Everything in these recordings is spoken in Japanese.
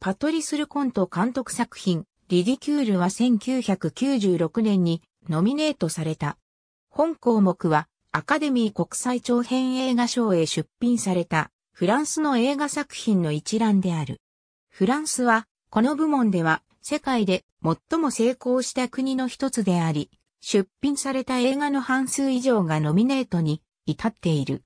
パトリス・ルコント監督作品、リディキュールは1996年にノミネートされた。本項目はアカデミー国際長編映画賞へ出品されたフランスの映画作品の一覧である。フランスはこの部門では世界で最も成功した国の一つであり、出品された映画の半数以上がノミネートに至っている。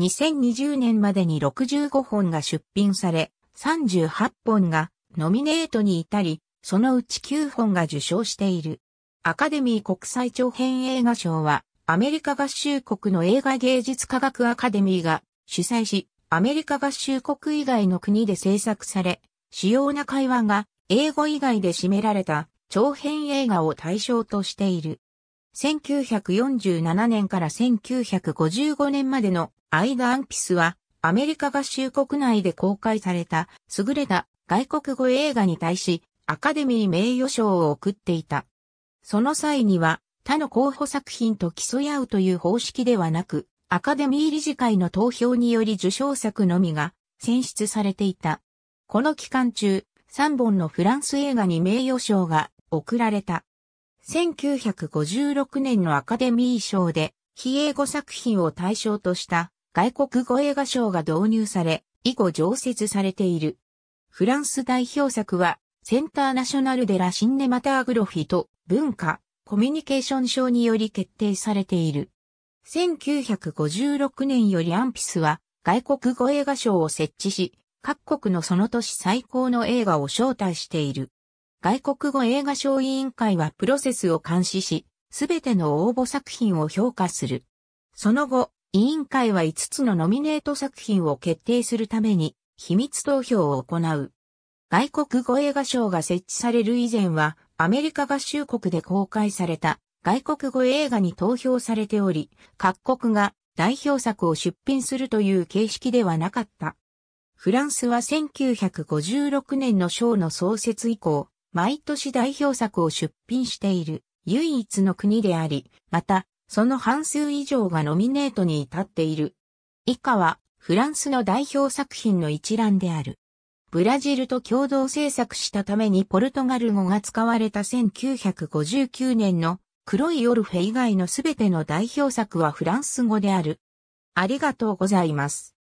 2020年までに65本が出品され、38本がノミネートに至り、そのうち9本が受賞している。アカデミー国際長編映画賞は、アメリカ合衆国の映画芸術科学アカデミーが主催し、アメリカ合衆国以外の国で制作され、主要な会話が英語以外で占められた長編映画を対象としている。1947年から1955年までのア間アンピスはアメリカ合衆国内で公開された優れた外国語映画に対しアカデミー名誉賞を贈っていた。その際には他の候補作品と競い合うという方式ではなく、アカデミー理事会の投票により受賞作のみが選出されていた。この期間中、3本のフランス映画に名誉賞が贈られた。1956年のアカデミー賞で、非英語作品を対象とした外国語映画賞が導入され、以後常設されている。フランス代表作は、センターナショナルデラシンネマターグロフィと文化、コミュニケーション賞により決定されている。1956年よりアンピスは外国語映画賞を設置し、各国のその年最高の映画を招待している。外国語映画賞委員会はプロセスを監視し、すべての応募作品を評価する。その後、委員会は5つのノミネート作品を決定するために、秘密投票を行う。外国語映画賞が設置される以前は、アメリカ合衆国で公開された外国語映画に投票されており、各国が代表作を出品するという形式ではなかった。フランスは1956年の賞の創設以降、毎年代表作を出品している唯一の国であり、またその半数以上がノミネートに至っている。以下は、フランスの代表作品の一覧である。ブラジルと共同制作したためにポルトガル語が使われた1959年の黒いオルフェ以外のすべての代表作はフランス語である。ありがとうございます。